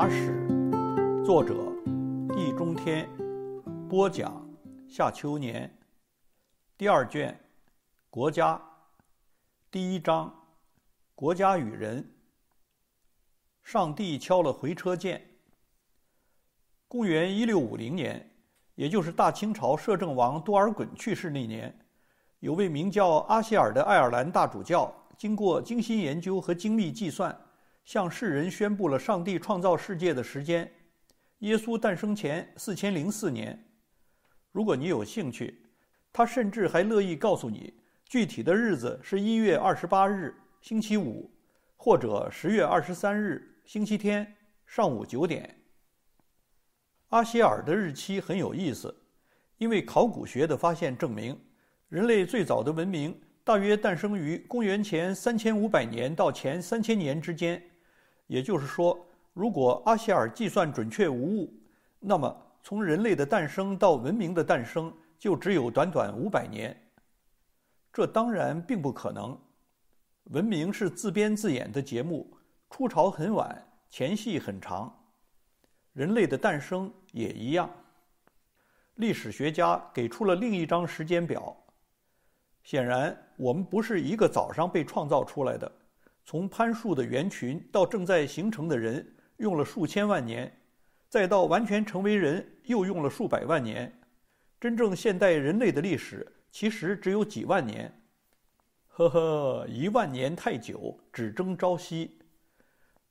《马史》，作者易中天，播讲夏秋年，第二卷，国家，第一章，国家与人。上帝敲了回车键。公元一六五零年，也就是大清朝摄政王多尔衮去世那年，有位名叫阿希尔的爱尔兰大主教，经过精心研究和精密计算。向世人宣布了上帝创造世界的时间——耶稣诞生前四千零四年。如果你有兴趣，他甚至还乐意告诉你具体的日子：是一月二十八日星期五，或者十月二十三日星期天上午九点。阿希尔的日期很有意思，因为考古学的发现证明，人类最早的文明大约诞生于公元前三千五百年到前三千年之间。也就是说，如果阿希尔计算准确无误，那么从人类的诞生到文明的诞生就只有短短五百年。这当然并不可能。文明是自编自演的节目，出潮很晚，前戏很长。人类的诞生也一样。历史学家给出了另一张时间表。显然，我们不是一个早上被创造出来的。从攀树的猿群到正在形成的人，用了数千万年；再到完全成为人，又用了数百万年。真正现代人类的历史其实只有几万年。呵呵，一万年太久，只争朝夕。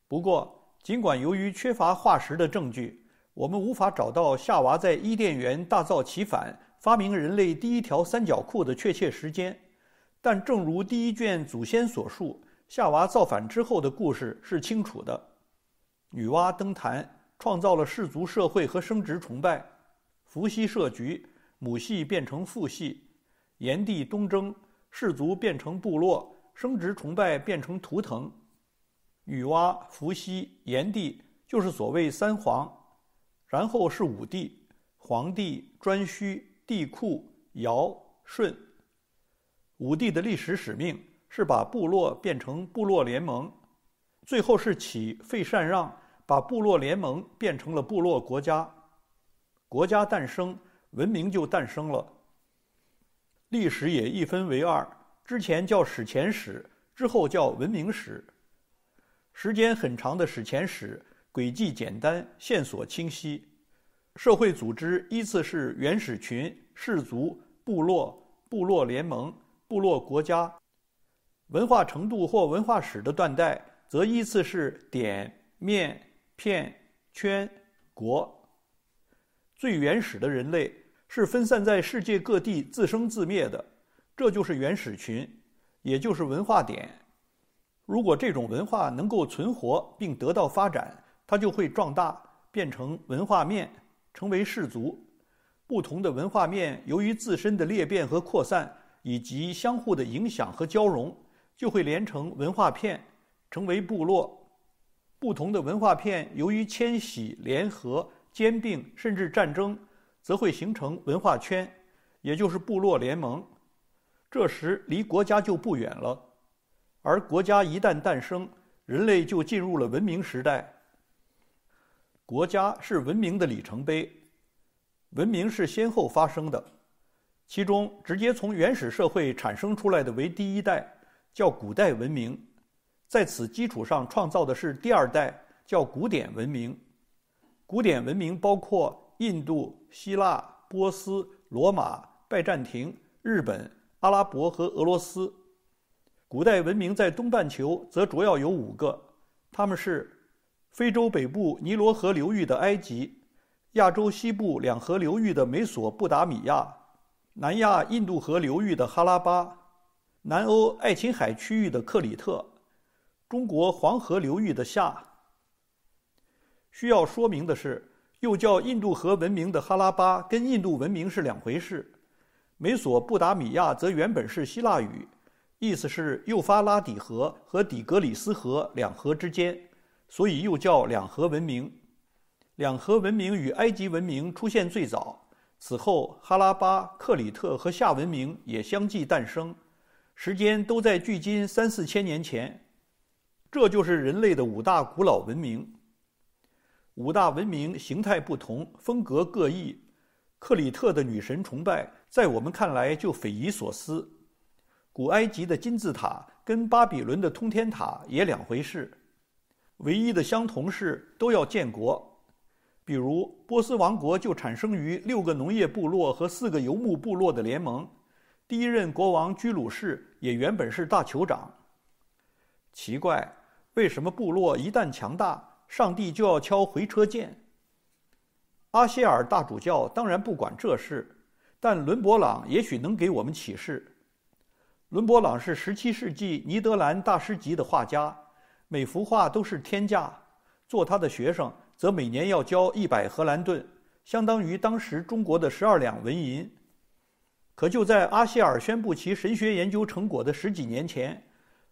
不过，尽管由于缺乏化石的证据，我们无法找到夏娃在伊甸园大造其反、发明人类第一条三角裤的确切时间，但正如第一卷祖先所述。夏娃造反之后的故事是清楚的，女娲登坛创造了氏族社会和生殖崇拜，伏羲设局，母系变成父系，炎帝东征，氏族变成部落，生殖崇拜变成图腾，女娲、伏羲、炎帝就是所谓三皇，然后是五帝，黄帝、颛顼、帝喾、尧、舜，五帝的历史使命。是把部落变成部落联盟，最后是启废禅让，把部落联盟变成了部落国家，国家诞生，文明就诞生了。历史也一分为二，之前叫史前史，之后叫文明史。时间很长的史前史，轨迹简单，线索清晰，社会组织依次是原始群、氏族、部落、部落联盟、部落国家。文化程度或文化史的断代，则依次是点、面、片、圈、国。最原始的人类是分散在世界各地自生自灭的，这就是原始群，也就是文化点。如果这种文化能够存活并得到发展，它就会壮大，变成文化面，成为氏族。不同的文化面由于自身的裂变和扩散，以及相互的影响和交融。就会连成文化片，成为部落。不同的文化片由于迁徙、联合、兼并，甚至战争，则会形成文化圈，也就是部落联盟。这时离国家就不远了。而国家一旦诞生，人类就进入了文明时代。国家是文明的里程碑，文明是先后发生的，其中直接从原始社会产生出来的为第一代。叫古代文明，在此基础上创造的是第二代，叫古典文明。古典文明包括印度、希腊、波斯、罗马、拜占庭、日本、阿拉伯和俄罗斯。古代文明在东半球则主要有五个，他们是：非洲北部尼罗河流域的埃及，亚洲西部两河流域的美索不达米亚，南亚印度河流域的哈拉巴。南欧爱琴海区域的克里特，中国黄河流域的夏。需要说明的是，又叫印度河文明的哈拉巴跟印度文明是两回事。美索不达米亚则原本是希腊语，意思是幼发拉底河和底格里斯河两河之间，所以又叫两河文明。两河文明与埃及文明出现最早，此后哈拉巴、克里特和夏文明也相继诞生。时间都在距今三四千年前，这就是人类的五大古老文明。五大文明形态不同，风格各异。克里特的女神崇拜在我们看来就匪夷所思，古埃及的金字塔跟巴比伦的通天塔也两回事。唯一的相同是都要建国，比如波斯王国就产生于六个农业部落和四个游牧部落的联盟。第一任国王居鲁士也原本是大酋长。奇怪，为什么部落一旦强大，上帝就要敲回车键？阿希尔大主教当然不管这事，但伦勃朗也许能给我们启示。伦勃朗是十七世纪尼德兰大师级的画家，每幅画都是天价。做他的学生，则每年要交一百荷兰盾，相当于当时中国的十二两纹银。可就在阿希尔宣布其神学研究成果的十几年前，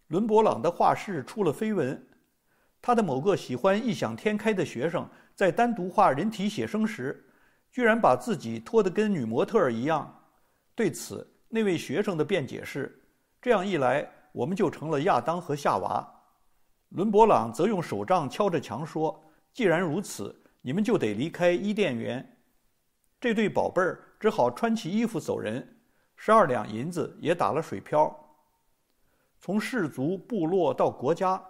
伦勃朗的画室出了绯闻。他的某个喜欢异想天开的学生，在单独画人体写生时，居然把自己脱得跟女模特儿一样。对此，那位学生的辩解是：“这样一来，我们就成了亚当和夏娃。”伦勃朗则用手杖敲着墙说：“既然如此，你们就得离开伊甸园。”这对宝贝儿只好穿起衣服走人。十二两银子也打了水漂。从氏族部落到国家，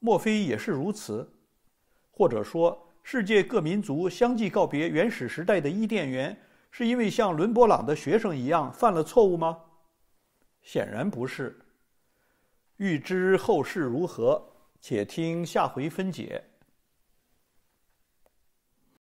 莫非也是如此？或者说，世界各民族相继告别原始时代的伊甸园，是因为像伦勃朗的学生一样犯了错误吗？显然不是。欲知后事如何，且听下回分解。